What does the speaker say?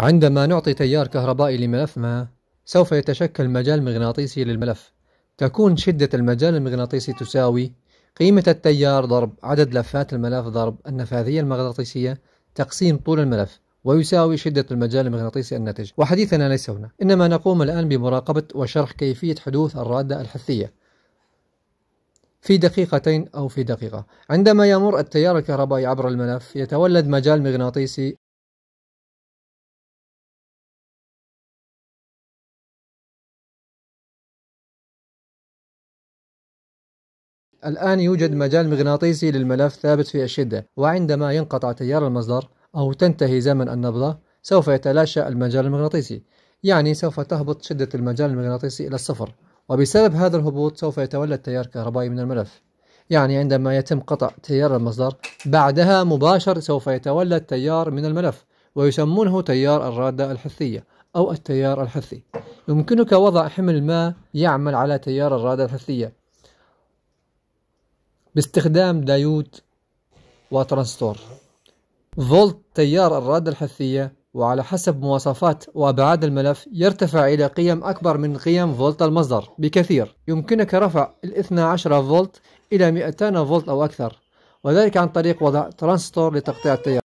عندما نعطي تيار كهربائي لملف ما سوف يتشكل مجال مغناطيسي للملف تكون شدة المجال المغناطيسي تساوي قيمة التيار ضرب عدد لفات الملف ضرب النفاذية المغناطيسية تقسيم طول الملف ويساوي شدة المجال المغناطيسي الناتج وحديثنا ليس هنا إنما نقوم الآن بمراقبة وشرح كيفية حدوث الرادة الحثية في دقيقتين أو في دقيقة عندما يمر التيار الكهربائي عبر الملف يتولد مجال مغناطيسي الآن يوجد مجال مغناطيسي للملف ثابت في الشدة وعندما ينقطع تيار المصدر أو تنتهي زمن النبضة سوف يتلاشى المجال المغناطيسي يعني سوف تهبط شدة المجال المغناطيسي إلى الصفر وبسبب هذا الهبوط سوف يتولد تيار كهربائي من الملف يعني عندما يتم قطع تيار المصدر بعدها مباشر سوف يتولد تيار من الملف ويسمونه تيار الرادة الحثية أو التيار الحثي يمكنك وضع حمل ما يعمل على تيار الرادة الحثية باستخدام دايود وترانستور فولت تيار الرادة الحثية وعلى حسب مواصفات وأبعاد الملف يرتفع إلى قيم أكبر من قيم فولت المصدر بكثير يمكنك رفع ال 12 فولت إلى 200 فولت أو أكثر وذلك عن طريق وضع ترانستور لتقطيع التيار